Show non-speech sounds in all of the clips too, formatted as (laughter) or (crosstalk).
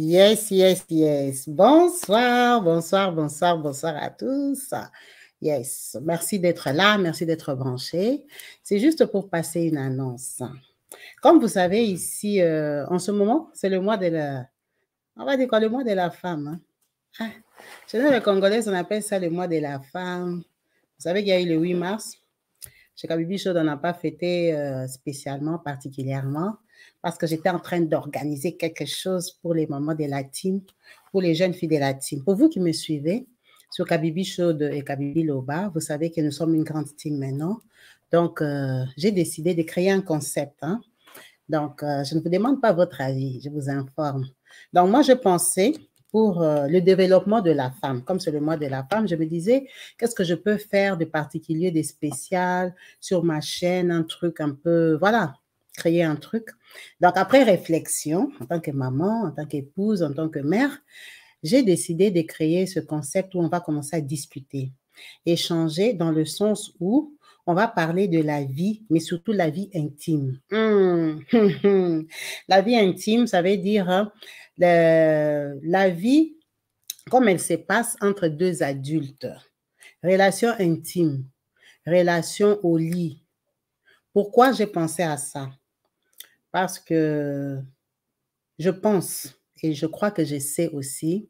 Yes, yes, yes. Bonsoir, bonsoir, bonsoir, bonsoir à tous. Yes, merci d'être là, merci d'être branché. C'est juste pour passer une annonce. Comme vous savez, ici, euh, en ce moment, c'est le mois de la... On va dire quoi, le mois de la femme. Hein. Ah, chez nous, les Congolais, on appelle ça le mois de la femme. Vous savez qu'il y a eu le 8 mars. Chez Kabibi on n'a pas fêté euh, spécialement, particulièrement parce que j'étais en train d'organiser quelque chose pour les mamans de la team, pour les jeunes filles de la team. Pour vous qui me suivez sur Kabibi chaude et Kabibi Loba, vous savez que nous sommes une grande team maintenant. Donc, euh, j'ai décidé de créer un concept. Hein. Donc, euh, je ne vous demande pas votre avis, je vous informe. Donc, moi, je pensais pour euh, le développement de la femme. Comme c'est le mois de la femme, je me disais, qu'est-ce que je peux faire de particulier, de spécial sur ma chaîne, un truc un peu, voilà, créer un truc. Donc, après réflexion, en tant que maman, en tant qu'épouse, en tant que mère, j'ai décidé de créer ce concept où on va commencer à discuter, échanger dans le sens où on va parler de la vie, mais surtout la vie intime. Hmm. (laughs) la vie intime, ça veut dire hein, la vie comme elle se passe entre deux adultes. Relation intime, relation au lit. Pourquoi j'ai pensé à ça? Parce que je pense et je crois que je sais aussi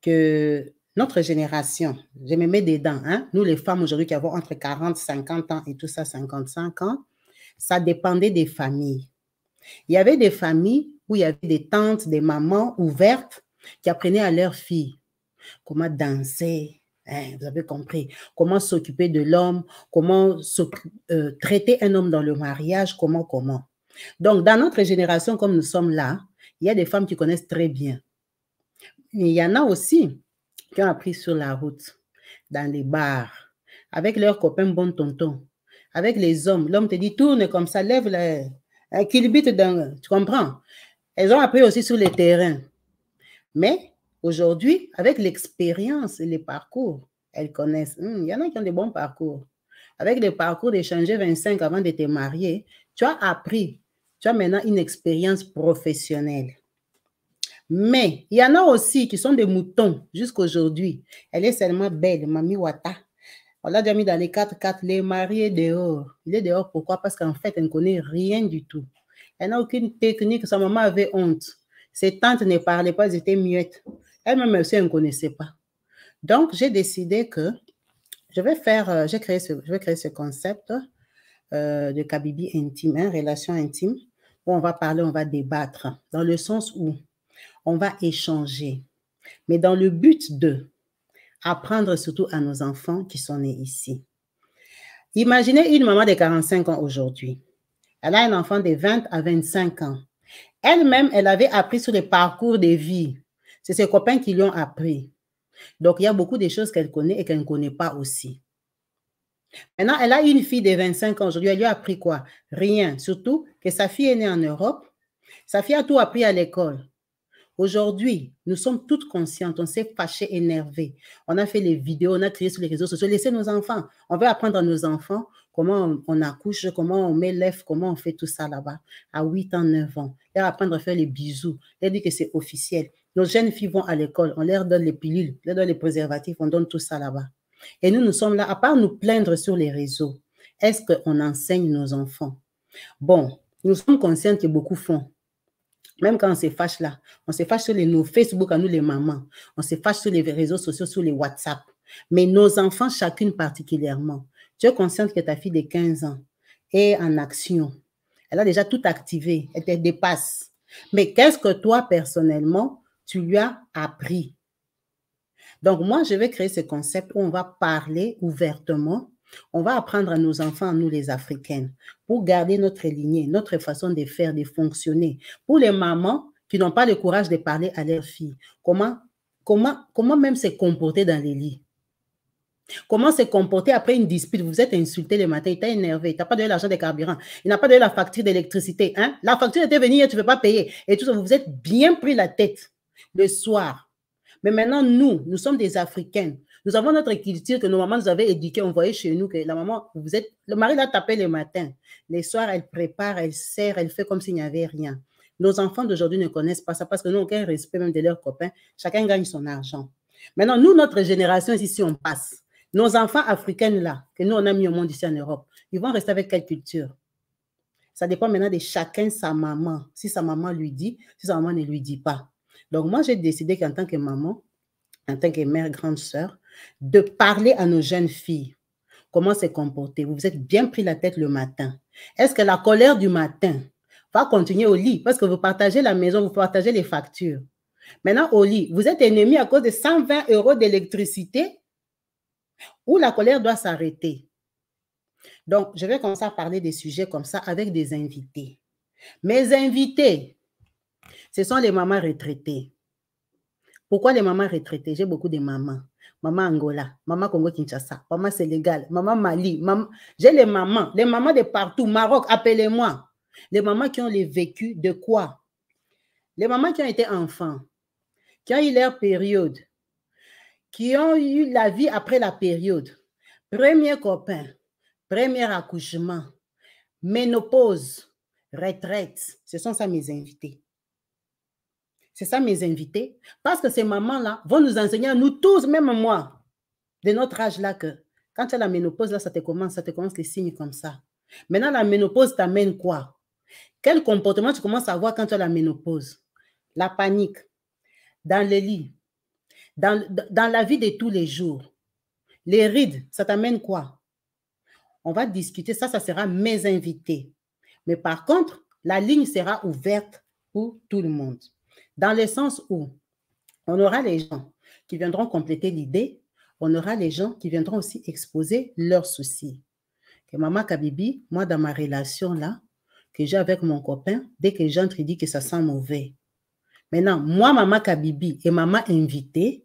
que notre génération, je me mets dedans, hein, nous les femmes aujourd'hui qui avons entre 40, 50 ans et tout ça, 55 ans, ça dépendait des familles. Il y avait des familles où il y avait des tantes, des mamans ouvertes qui apprenaient à leurs filles comment danser, hein, vous avez compris, comment s'occuper de l'homme, comment euh, traiter un homme dans le mariage, comment, comment. Donc, dans notre génération, comme nous sommes là, il y a des femmes qui connaissent très bien. il y en a aussi qui ont appris sur la route, dans les bars, avec leurs copains bon tonton, avec les hommes. L'homme te dit tourne comme ça, lève le Tu comprends? Elles ont appris aussi sur les terrains. Mais aujourd'hui, avec l'expérience et les parcours, elles connaissent. Hmm, il y en a qui ont des bons parcours. Avec des parcours d'échanger 25 avant de te marier, tu as appris tu as maintenant une expérience professionnelle. Mais il y en a aussi qui sont des moutons jusqu'aujourd'hui. Elle est seulement belle, Mamie Wata. On l'a déjà mis dans les 4-4, les mariés dehors. Il est dehors pourquoi Parce qu'en fait, elle ne connaît rien du tout. Elle n'a aucune technique. Sa maman avait honte. Ses tantes ne parlaient pas, elles étaient muettes. Elle-même aussi, elle ne connaissait pas. Donc, j'ai décidé que je vais faire, euh, j'ai créé ce, je vais créer ce concept euh, de Kabibi intime, hein, relation intime où on va parler, on va débattre, dans le sens où on va échanger, mais dans le but de apprendre surtout à nos enfants qui sont nés ici. Imaginez une maman de 45 ans aujourd'hui. Elle a un enfant de 20 à 25 ans. Elle-même, elle avait appris sur les parcours de vie. C'est ses copains qui l'ont appris. Donc, il y a beaucoup de choses qu'elle connaît et qu'elle ne connaît pas aussi. Maintenant, elle a une fille de 25 ans aujourd'hui. Elle lui a appris quoi Rien. Surtout que sa fille est née en Europe. Sa fille a tout appris à l'école. Aujourd'hui, nous sommes toutes conscientes, on s'est fâchés, énervé On a fait les vidéos, on a crié sur les réseaux sociaux. Laissez nos enfants. On veut apprendre à nos enfants comment on, accouche, comment on met l'œuf, comment on fait tout ça là-bas. À 8 ans, 9 ans. Leur apprendre à faire les bisous. Leur dit que c'est officiel. Nos jeunes filles vont à l'école, on leur donne les pilules, on leur donne les préservatifs, on donne tout ça là-bas. Et nous, nous sommes là, à part nous plaindre sur les réseaux, est-ce qu'on enseigne nos enfants Bon, nous sommes conscients que beaucoup font. Même quand on se fâche là, on se fâche sur les, nos Facebook à nous les mamans, on se fâche sur les réseaux sociaux, sur les WhatsApp. Mais nos enfants, chacune particulièrement, tu es consciente que ta fille de 15 ans est en action. Elle a déjà tout activé, elle te dépasse. Mais qu'est-ce que toi, personnellement, tu lui as appris donc, moi, je vais créer ce concept où on va parler ouvertement. On va apprendre à nos enfants, nous les Africaines, pour garder notre lignée, notre façon de faire, de fonctionner. Pour les mamans qui n'ont pas le courage de parler à leurs filles, comment, comment, comment même se comporter dans les lits. Comment se comporter après une dispute Vous êtes insulté le matin, il t'a énervé, il n'a pas donné l'argent des carburants, il n'a pas donné la facture d'électricité. Hein? La facture était venue, tu ne veux pas payer. Et tout ça, vous vous êtes bien pris la tête. Le soir, mais maintenant, nous, nous sommes des Africains. Nous avons notre culture que nos mamans nous avaient éduquée, on voyait chez nous que la maman, vous êtes, le mari la tapé le matin. Les soirs, elle prépare, elle sert, elle fait comme s'il n'y avait rien. Nos enfants d'aujourd'hui ne connaissent pas ça parce que nous, aucun respect même de leurs copains. Chacun gagne son argent. Maintenant, nous, notre génération, ici, on passe. Nos enfants africains, là, que nous, on a mis au monde ici en Europe, ils vont rester avec quelle culture Ça dépend maintenant de chacun, sa maman. Si sa maman lui dit, si sa maman ne lui dit pas. Donc, moi, j'ai décidé qu'en tant que maman, en tant que mère, grande sœur, de parler à nos jeunes filles. Comment se comporter? Vous vous êtes bien pris la tête le matin. Est-ce que la colère du matin va continuer au lit? Parce que vous partagez la maison, vous partagez les factures. Maintenant, au lit, vous êtes ennemi à cause de 120 euros d'électricité où la colère doit s'arrêter. Donc, je vais commencer à parler des sujets comme ça avec des invités. Mes invités, ce sont les mamans retraitées. Pourquoi les mamans retraitées J'ai beaucoup de mamans. Maman Angola, maman Congo-Kinshasa, maman Sénégal, maman Mali. J'ai les mamans, les mamans de partout. Maroc, appelez-moi. Les mamans qui ont les vécu de quoi Les mamans qui ont été enfants, qui ont eu leur période, qui ont eu la vie après la période. Premier copain, premier accouchement, ménopause, retraite. Ce sont ça mes invités. C'est ça mes invités. Parce que ces mamans-là vont nous enseigner à nous tous, même moi, de notre âge-là, que quand tu as la ménopause, là, ça te commence, ça te commence les signes comme ça. Maintenant, la ménopause t'amène quoi? Quel comportement tu commences à avoir quand tu as la ménopause? La panique, dans le lit, dans, dans la vie de tous les jours. Les rides, ça t'amène quoi? On va discuter, ça, ça sera mes invités. Mais par contre, la ligne sera ouverte pour tout le monde dans le sens où on aura les gens qui viendront compléter l'idée, on aura les gens qui viendront aussi exposer leurs soucis. Que Maman Kabibi, moi, dans ma relation là, que j'ai avec mon copain, dès que j'entre, il dit que ça sent mauvais. Maintenant, moi, Maman Kabibi et Maman invitée,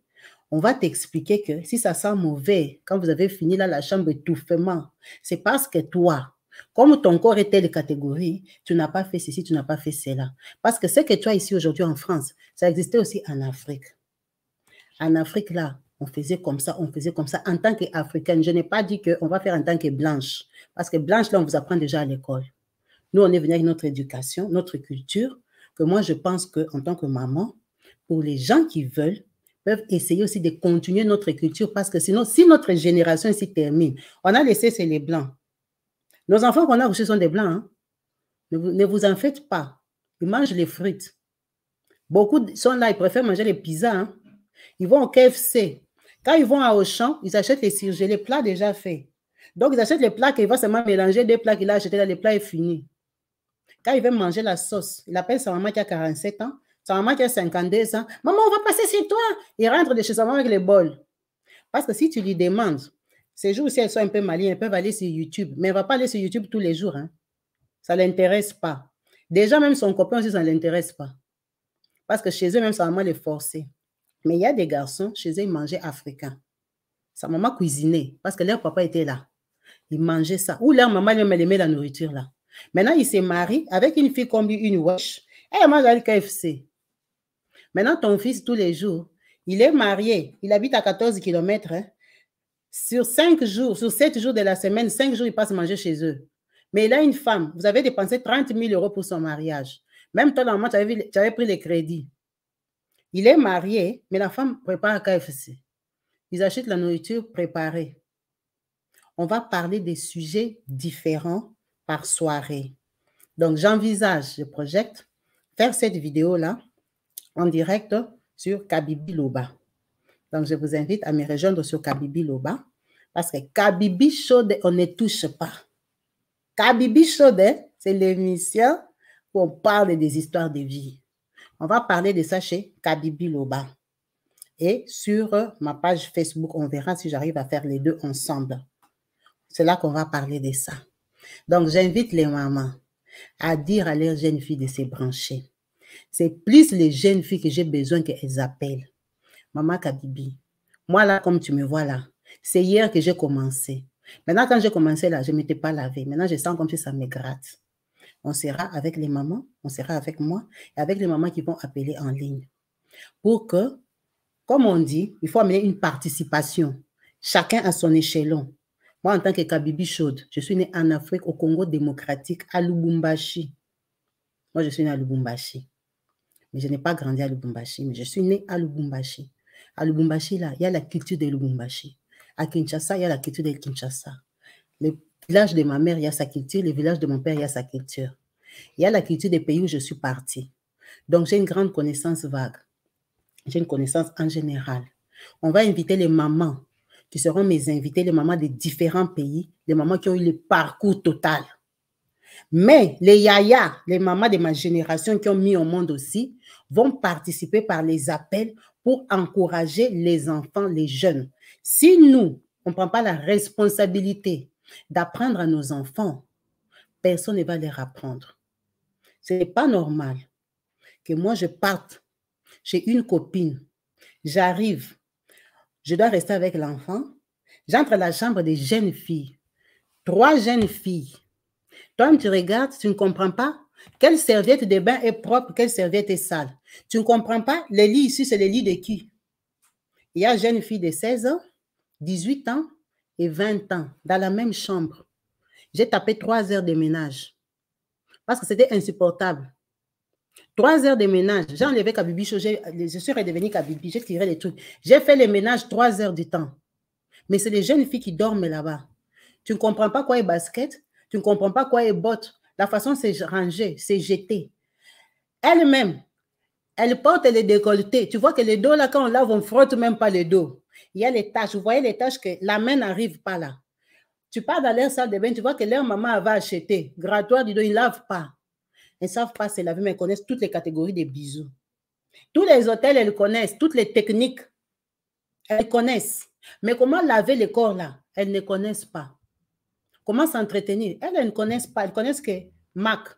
on va t'expliquer que si ça sent mauvais, quand vous avez fini là la chambre étouffement, c'est parce que toi, comme ton corps est telle catégorie, tu n'as pas fait ceci, tu n'as pas fait cela. Parce que ce que tu as ici aujourd'hui en France, ça existait aussi en Afrique. En Afrique, là, on faisait comme ça, on faisait comme ça. En tant qu'Africaine, je n'ai pas dit qu'on va faire en tant que blanche. Parce que blanche, là, on vous apprend déjà à l'école. Nous, on est venu avec notre éducation, notre culture, que moi, je pense qu'en tant que maman, pour les gens qui veulent, peuvent essayer aussi de continuer notre culture parce que sinon, si notre génération s'y termine, on a laissé, c'est les blancs. Nos enfants qu'on a reçus sont des blancs. Hein. Ne, vous, en faites pas. Ils mangent les fruits. Beaucoup sont là, ils préfèrent manger les pizzas. Hein. Ils vont au KFC. Quand ils vont à Auchan, ils achètent les surgelés, les plats déjà faits. Donc, ils achètent les plats qu'ils vont seulement mélanger des plats qu'il a achetés là, les plats est fini. Quand ils veulent manger la sauce, il appelle sa maman qui a 47 ans, sa maman qui a 52 ans. Maman, on va passer chez toi. Il rentre de chez sa maman avec les bols. Parce que si tu lui demandes, ces jours, si elles sont un peu malines, elles peuvent aller sur YouTube. Mais elles ne va pas aller sur YouTube tous les jours. Hein. Ça ne l'intéresse pas. Déjà, même son copain aussi, ça ne l'intéresse pas. Parce que chez eux, même, sa maman les forcer. Mais il y a des garçons, chez eux, ils mangeaient africain. Sa maman cuisinait parce que leur papa était là. Ils mangeaient ça. Ou leur maman, elle aimait la nourriture là. Maintenant, il s'est marié avec une fille comme lui, une wesh. Elle mange KFC. Maintenant, ton fils, tous les jours, il est marié. Il habite à 14 km. Sur cinq jours, sur sept jours de la semaine, cinq jours, il passe manger chez eux. Mais il a une femme. Vous avez dépensé 30 000 euros pour son mariage. Même toi, normalement, tu avais, pris les crédits. Il est marié, mais la femme prépare KFC. Ils achètent la nourriture préparée. On va parler des sujets différents par soirée. Donc, j'envisage, je projette, faire cette vidéo-là en direct sur Kabibi Loba. Donc, je vous invite à me rejoindre sur Kabibi Loba parce que Kabibi Chaude, on ne touche pas. Kabibi Chaude, c'est l'émission où on parle des histoires de vie. On va parler de ça chez Kabibi Loba. Et sur ma page Facebook, on verra si j'arrive à faire les deux ensemble. C'est là qu'on va parler de ça. Donc, j'invite les mamans à dire à leurs jeunes filles de se brancher. C'est plus les jeunes filles que j'ai besoin qu'elles appellent. Maman Kabibi, moi là, comme tu me vois là, c'est hier que j'ai commencé. Maintenant, quand j'ai commencé là, je ne m'étais pas lavée. Maintenant, je sens comme si ça me gratte. On sera avec les mamans, on sera avec moi et avec les mamans qui vont appeler en ligne. Pour que, comme on dit, il faut amener une participation. Chacun à son échelon. Moi, en tant que Kabibi chaude, je suis née en Afrique, au Congo démocratique, à Lubumbashi. Moi, je suis née à Lubumbashi. Mais je n'ai pas grandi à Lubumbashi, mais je suis née à Lubumbashi. À Lubumbashi, là, il y a la culture de Lubumbashi. À Kinshasa, il y a la culture de Kinshasa. Le village de ma mère, il y a sa culture. Le village de mon père, il y a sa culture. Il y a la culture des pays où je suis partie. Donc, j'ai une grande connaissance vague. J'ai une connaissance en général. On va inviter les mamans qui seront mes invités, les mamans des différents pays, les mamans qui ont eu le parcours total. Mais les yaya, les mamans de ma génération qui ont mis au monde aussi, vont participer par les appels pour encourager les enfants, les jeunes. Si nous, on ne prend pas la responsabilité d'apprendre à nos enfants, personne ne va les apprendre. Ce n'est pas normal que moi, je parte chez une copine, j'arrive, je dois rester avec l'enfant, j'entre à la chambre des jeunes filles, trois jeunes filles toi, tu regardes, tu ne comprends pas quelle serviette de bain est propre, quelle serviette est sale. Tu ne comprends pas, les lits ici, c'est les lits de qui Il y a une jeune fille de 16 ans, 18 ans et 20 ans dans la même chambre. J'ai tapé trois heures de ménage parce que c'était insupportable. Trois heures de ménage. J'ai enlevé Kabibi, je suis redevenue Kabibi, j'ai tiré les trucs. J'ai fait les ménages trois heures du temps. Mais c'est les jeunes filles qui dorment là-bas. Tu ne comprends pas quoi est basket, tu ne comprends pas quoi est botte. La façon c'est ranger, c'est jeter. Elle-même, elle porte les décolletés. Tu vois que les dos, là, quand on lave, on ne frotte même pas les dos. Il y a les tâches. Vous voyez les tâches que la main n'arrive pas là. Tu pars dans leur salle de bain, tu vois que leur maman va acheter. Grattoir du dos, ils ne lavent pas. Ils ne savent pas se laver, mais ils connaissent toutes les catégories des bisous. Tous les hôtels, elles connaissent. Toutes les techniques, elles connaissent. Mais comment laver les corps là Elles ne connaissent pas. Comment s'entretenir Elles, elles ne connaissent pas. Elles connaissent que MAC,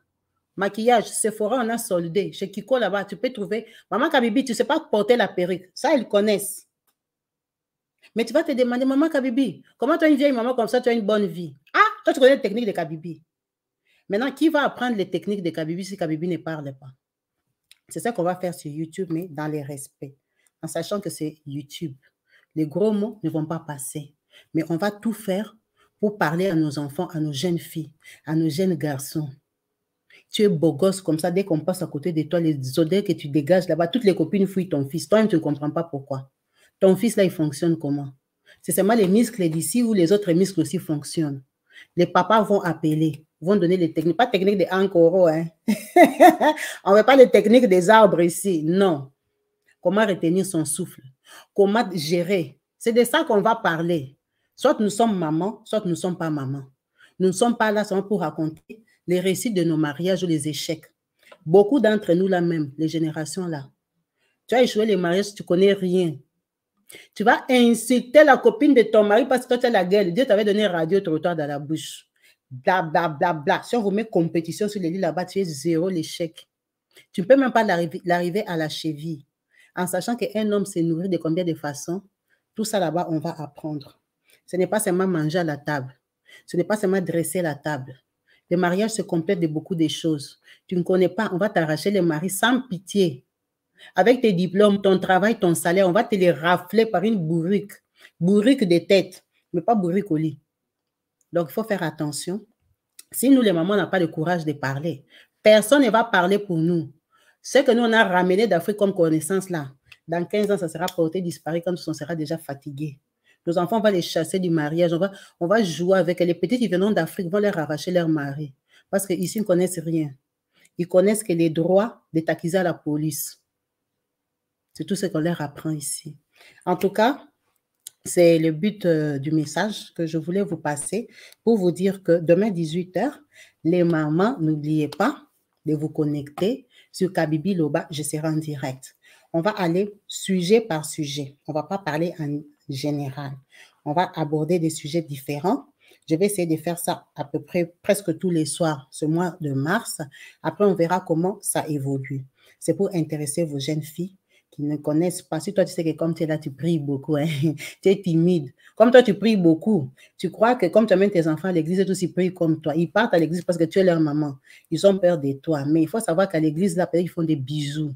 maquillage, Sephora, on a soldé. Chez Kiko, là-bas, tu peux trouver. Maman Kabibi, tu ne sais pas porter la perruque. Ça, elles connaissent. Mais tu vas te demander, maman Kabibi, comment tu as une vieille maman comme ça, tu as une bonne vie Ah, toi, tu connais les techniques de Kabibi. Maintenant, qui va apprendre les techniques de Kabibi si Kabibi ne parle pas C'est ça qu'on va faire sur YouTube, mais dans les respects, en sachant que c'est YouTube. Les gros mots ne vont pas passer. Mais on va tout faire pour parler à nos enfants, à nos jeunes filles, à nos jeunes garçons. Tu es beau gosse comme ça, dès qu'on passe à côté de toi, les odeurs que tu dégages là-bas, toutes les copines fouillent ton fils. Toi-même, tu ne comprends pas pourquoi. Ton fils, là, il fonctionne comment C'est seulement les muscles d'ici ou les autres muscles aussi fonctionnent. Les papas vont appeler, vont donner les techniques. Pas technique des encore, hein. (laughs) On ne veut pas les techniques des arbres ici, non. Comment retenir son souffle Comment gérer C'est de ça qu'on va parler. Soit nous sommes mamans, soit nous ne sommes pas mamans. Nous ne sommes pas là seulement pour raconter les récits de nos mariages ou les échecs. Beaucoup d'entre nous là-même, les générations là, tu as échoué les mariages, tu ne connais rien. Tu vas insulter la copine de ton mari parce que toi, tu as la gueule. Dieu t'avait donné radio trottoir dans la bouche. Bla, Si on vous met compétition sur les lits là-bas, tu es zéro l'échec. Tu ne peux même pas l'arriver à la cheville. En sachant qu'un homme s'est nourri de combien de façons, tout ça là-bas, on va apprendre. Ce n'est pas seulement manger à la table. Ce n'est pas seulement dresser la table. Le mariage se complète de beaucoup de choses. Tu ne connais pas, on va t'arracher les mari sans pitié. Avec tes diplômes, ton travail, ton salaire, on va te les rafler par une bourrique. Bourrique de tête, mais pas bourrique au lit. Donc, il faut faire attention. Si nous, les mamans, n'a pas le courage de parler, personne ne va parler pour nous. Ce que nous, on a ramené d'Afrique comme connaissance là, dans 15 ans, ça sera porté disparu si on sera déjà fatigué. Nos enfants, on va les chasser du mariage. On va, on va jouer avec Les petits qui viennent d'Afrique vont leur arracher leur mari. Parce qu'ici, ils ne connaissent rien. Ils connaissent que les droits de taquiser à la police. C'est tout ce qu'on leur apprend ici. En tout cas, c'est le but euh, du message que je voulais vous passer pour vous dire que demain 18h, les mamans, n'oubliez pas de vous connecter sur Kabibi Loba, je serai en direct. On va aller sujet par sujet. On ne va pas parler en, générale. On va aborder des sujets différents. Je vais essayer de faire ça à peu près presque tous les soirs ce mois de mars. Après, on verra comment ça évolue. C'est pour intéresser vos jeunes filles qui ne connaissent pas. Si toi, tu sais que comme tu es là, tu pries beaucoup, hein, (laughs) tu es timide. Comme toi, tu pries beaucoup. Tu crois que comme tu amènes tes enfants à l'église, ils aussi prient comme toi. Ils partent à l'église parce que tu es leur maman. Ils ont peur de toi. Mais il faut savoir qu'à l'église, là, ils font des bisous.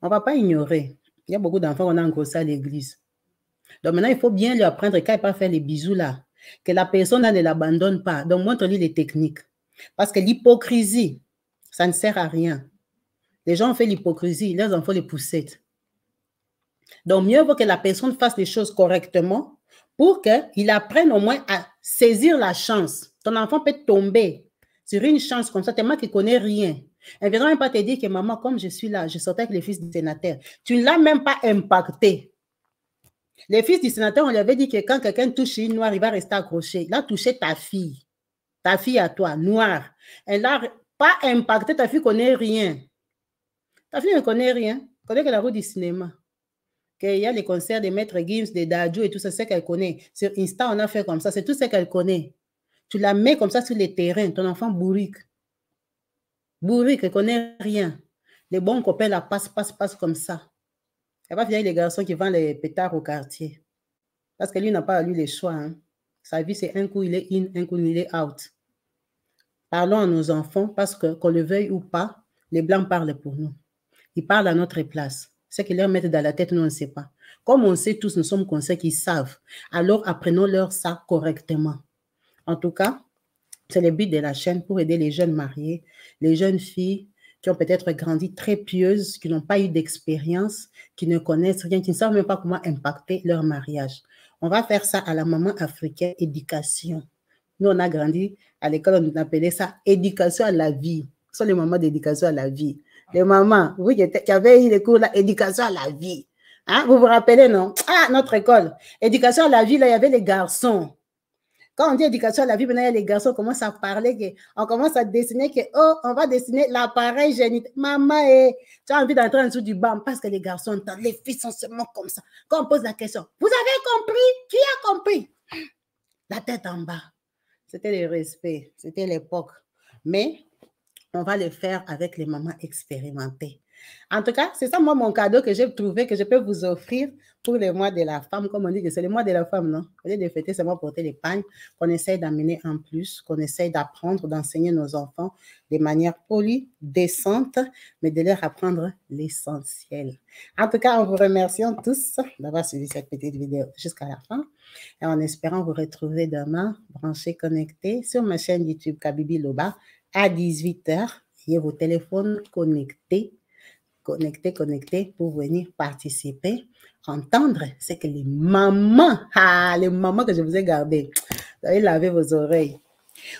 On ne va pas ignorer. Il y a beaucoup d'enfants qu'on a engrossés à l'église. Donc maintenant, il faut bien lui apprendre quand il pas faire les bisous là, que la personne ne l'abandonne pas. Donc montre-lui les techniques. Parce que l'hypocrisie, ça ne sert à rien. Les gens ont fait l'hypocrisie, leurs enfants les poussettes. Donc mieux vaut que la personne fasse les choses correctement pour qu'il apprenne au moins à saisir la chance. Ton enfant peut tomber sur une chance comme ça, tellement qu'il ne connaît rien. Elle ne viendra même pas te dire que maman, comme je suis là, je sortais avec les fils du sénateur. Tu ne l'as même pas impacté. Les fils du sénateur, on lui avait dit que quand quelqu'un touche une noire, il va rester accroché. Il a touché ta fille, ta fille à toi, noire. Elle n'a pas impacté, ta fille ne connaît rien. Ta fille ne connaît rien. Elle connaît que la rue du cinéma. Qu'il y a les concerts des maîtres Gims, de Dadju et tout ça, c'est ce qu'elle connaît. Sur Insta, on a fait comme ça, c'est tout ce qu'elle connaît. Tu la mets comme ça sur les terrains, ton enfant bourrique. Bourrique, elle ne connaît rien. Les bons copains la passent, passent, passent comme ça. Elle va finir les garçons qui vendent les pétards au quartier. Parce que lui n'a pas eu les choix. Hein. Sa vie, c'est un coup il est in, un coup il est out. Parlons à nos enfants parce que, qu'on le veuille ou pas, les Blancs parlent pour nous. Ils parlent à notre place. Ce qu'ils leur mettent dans la tête, nous, on ne sait pas. Comme on sait tous, nous sommes conscients qu'ils savent. Alors, apprenons-leur ça correctement. En tout cas, c'est le but de la chaîne pour aider les jeunes mariés, les jeunes filles, qui ont peut-être grandi très pieuses, qui n'ont pas eu d'expérience, qui ne connaissent rien, qui ne savent même pas comment impacter leur mariage. On va faire ça à la maman africaine, éducation. Nous, on a grandi à l'école, on appelait ça éducation à la vie. Ce sont les mamans d'éducation à la vie. Les mamans, oui, qui, eu les cours éducation à la vie. Hein, vous vous rappelez, non? Ah, notre école. Éducation à la vie, là, il y avait les garçons. Quand on dit éducation à la vie, maintenant, les garçons commencent à parler, on commence à dessiner que, oh, on va dessiner l'appareil génital. Maman, eh, tu as envie d'entrer en dessous du banc parce que les garçons, les filles sont seulement comme ça. Quand on pose la question, vous avez compris? Qui a compris? La tête en bas. C'était le respect, c'était l'époque. Mais on va le faire avec les mamans expérimentées. En tout cas, c'est ça, moi, mon cadeau que j'ai trouvé, que je peux vous offrir pour le mois de la femme. Comme on dit que c'est le mois de la femme, non? Au lieu de fêter moi porter l'épargne, qu'on essaye d'amener en plus, qu'on essaye d'apprendre, d'enseigner nos enfants de manière polie, décente, mais de leur apprendre l'essentiel. En tout cas, en vous remerciant tous d'avoir suivi cette petite vidéo jusqu'à la fin et en espérant vous retrouver demain, branchés, connectés sur ma chaîne YouTube Kabibi Loba à 18h. a vos téléphones connectés Connecter, connecter pour venir participer, entendre ce que les mamans, (laughs) ah, les mamans que je vous ai gardées, vous allez laver vos oreilles.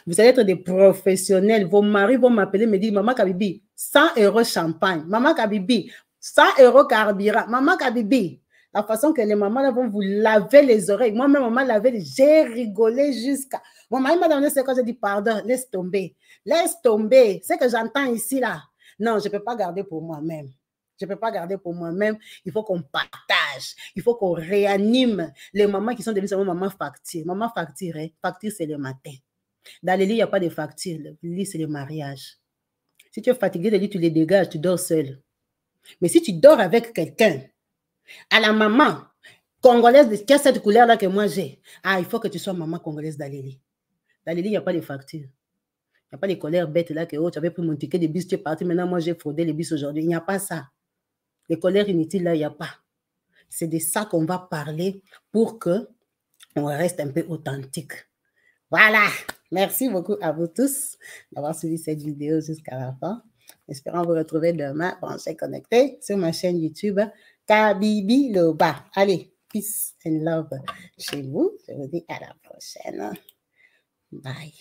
Vous allez être des professionnels. Vos maris vont m'appeler, me dire, Maman Kabibi, 100 euros champagne. Maman Kabibi, 100 euros carburant. Maman Kabibi, la façon que les mamans vont vous laver les oreilles. Moi-même, maman lavait, j'ai rigolé jusqu'à. Mon mari m'a donné ce quoi, j'ai dit pardon, laisse tomber. Laisse tomber. Ce que j'entends ici, là, non, je ne peux pas garder pour moi-même. Je ne peux pas garder pour moi-même. Il faut qu'on partage. Il faut qu'on réanime les mamans qui sont devenues seulement maman facture. Maman facture, facture, c'est le matin. Dans les lits, il n'y a pas de facture. Le lit, c'est le mariage. Si tu es fatigué de lit, tu les dégages, tu dors seul. Mais si tu dors avec quelqu'un, à la maman congolaise, qui a cette couleur-là que moi j'ai, ah, il faut que tu sois maman congolaise dans d'Alélie. lits, il n'y a pas de facture n'y a pas les colères bêtes là que oh, tu avais pris mon ticket de bus, tu es parti, maintenant moi j'ai fraudé les bus aujourd'hui. Il n'y a pas ça. Les colères inutiles là, il n'y a pas. C'est de ça qu'on va parler pour que on reste un peu authentique. Voilà. Merci beaucoup à vous tous d'avoir suivi cette vidéo jusqu'à la fin. Espérons vous retrouver demain branché connecté sur ma chaîne YouTube Kabibi Loba. Allez, peace and love chez vous. Je vous dis à la prochaine. Bye.